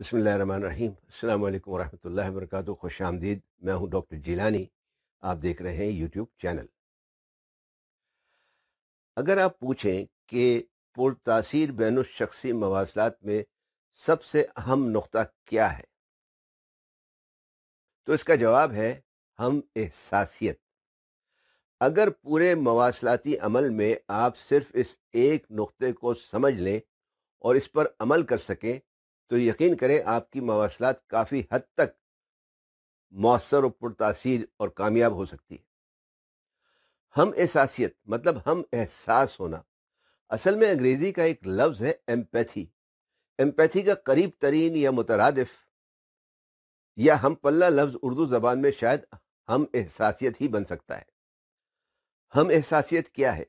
बसमीम अल्लाम वरहमल खुश आमदीद मैं हूँ डॉक्टर जीलानी आप देख रहे हैं यूट्यूब चैनल अगर आप पूछें कि पुरतासर तासीर बैन शख्सी मवासलात में सबसे अहम नुक्ता क्या है तो इसका जवाब है हम एहसासियत अगर पूरे मवासलाती अमल में आप सिर्फ इस एक नुक़े को समझ लें और इस पर अमल कर सकें तो यकीन करें आपकी मवासलात काफ़ी हद तक मौसर और पुरतासीर और कामयाब हो सकती है हम एहसासियत मतलब हम एहसास होना असल में अंग्रेज़ी का एक लफ्ज़ है एम्पैथी एम्पैथी का करीब तरीन या मुतरदफ या हम पल्ला लफ्ज़ उर्दू ज़बान में शायद हम एहसासियत ही बन सकता है हम एहसासियत क्या है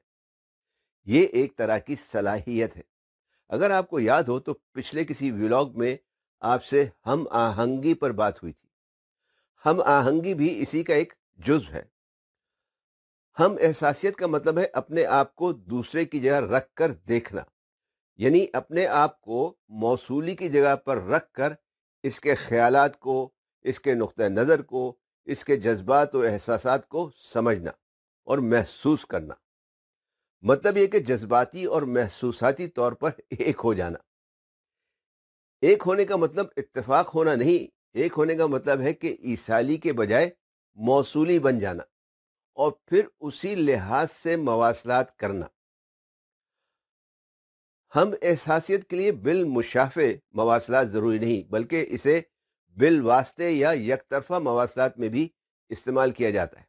ये एक तरह की सलाहियत है अगर आपको याद हो तो पिछले किसी व्लॉग में आपसे हम आहंगी पर बात हुई थी हम आहंगी भी इसी का एक जुज है हम एहसासियत का मतलब है अपने आप को दूसरे की जगह रख कर देखना यानी अपने आप को मौसूली की जगह पर रख कर इसके ख्याल को इसके नुक़ नज़र को इसके जज्बात और एहसास को समझना और महसूस करना मतलब ये कि जज्बाती और महसूसाती तौर पर एक हो जाना एक होने का मतलब इत्तेफाक होना नहीं एक होने का मतलब है कि ईसाली के बजाय मौसूली बन जाना और फिर उसी लिहाज से मवासलात करना हम एहसासियत के लिए बिल मुशाफे मवासलात ज़रूरी नहीं बल्कि इसे बिल वास्ते या यकतरफा तरफा मवासलात में भी इस्तेमाल किया जाता है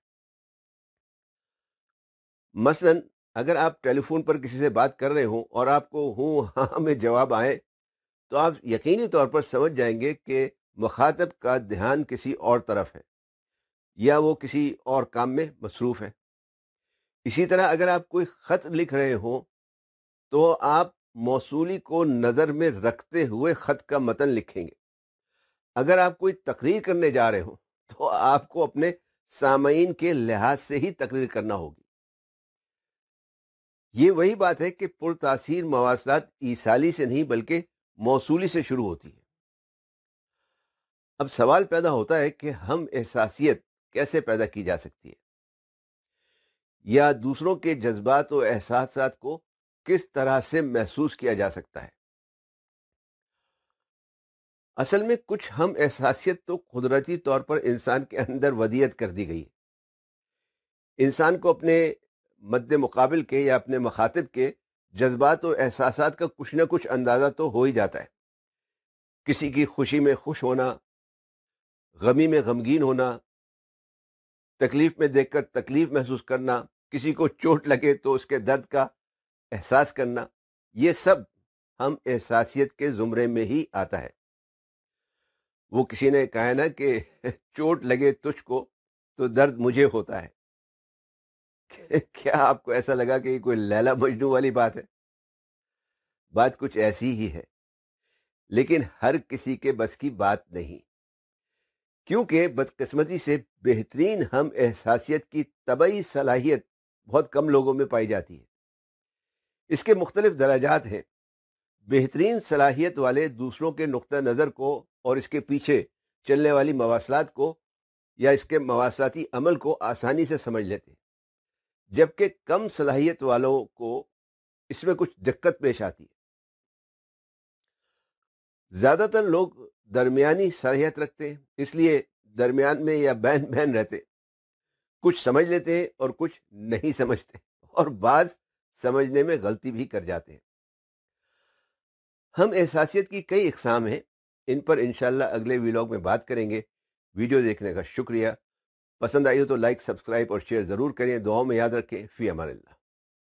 मसलन अगर आप टेलीफोन पर किसी से बात कर रहे हो और आपको हूँ हाँ में जवाब आए तो आप यकीनी तौर पर समझ जाएंगे कि मुखातब का ध्यान किसी और तरफ है या वो किसी और काम में मसरूफ़ है इसी तरह अगर आप कोई ख़त लिख रहे हो तो आप मौसूली को नज़र में रखते हुए ख़त का मतन लिखेंगे अगर आप कोई तकरीर करने जा रहे हो तो आपको अपने सामयीन के लिहाज से ही तकरीर करना होगी ये वही बात है कि पुरतासीर मवासलात ईसाली से नहीं बल्कि मौसूली से शुरू होती है अब सवाल पैदा होता है कि हम एहसासियत कैसे पैदा की जा सकती है या दूसरों के जज्बात और एहसास को किस तरह से महसूस किया जा सकता है असल में कुछ हम एहसासियत तो कुदरती तौर पर इंसान के अंदर वदियत कर दी गई है इंसान को अपने मद्द मुकाबल के या अपने मखातिब के जज्बात और एहसास का कुछ ना कुछ अंदाज़ा तो हो ही जाता है किसी की खुशी में खुश होना गमी में गमगीन होना तकलीफ में देख कर तकलीफ महसूस करना किसी को चोट लगे तो उसके दर्द का एहसास करना ये सब हम एहसासियत के ज़ुमरे में ही आता है वो किसी ने कहा ना कि चोट लगे तुझको तो दर्द मुझे होता है क्या आपको ऐसा लगा कि कोई लैला मजनू वाली बात है बात कुछ ऐसी ही है लेकिन हर किसी के बस की बात नहीं क्योंकि बदकस्मती से बेहतरीन हम एहसासियत की तबई सलाहियत बहुत कम लोगों में पाई जाती है इसके मुख्तलिफ दराजात हैं बेहतरीन सलाहियत वाले दूसरों के नुक़ नज़र को और इसके पीछे चलने वाली मवासलात को या इसके मवासलाती अमल को आसानी से समझ लेते हैं जबकि कम सलाहियत वालों को इसमें कुछ दिक्कत पेश आती है ज़्यादातर लोग दरमिया सलाहियत रखते हैं इसलिए दरमियान में या बहन बहन रहते कुछ समझ लेते हैं और कुछ नहीं समझते और बाज समझने में गलती भी कर जाते हैं हम एहसासियत की कई इकसाम हैं इन पर इंशाल्लाह अगले वीलॉग में बात करेंगे वीडियो देखने का शुक्रिया पसंद आई हो तो लाइक सब्सक्राइब और शेयर ज़रूर करें दुआओं में याद रखें फ़ी अमान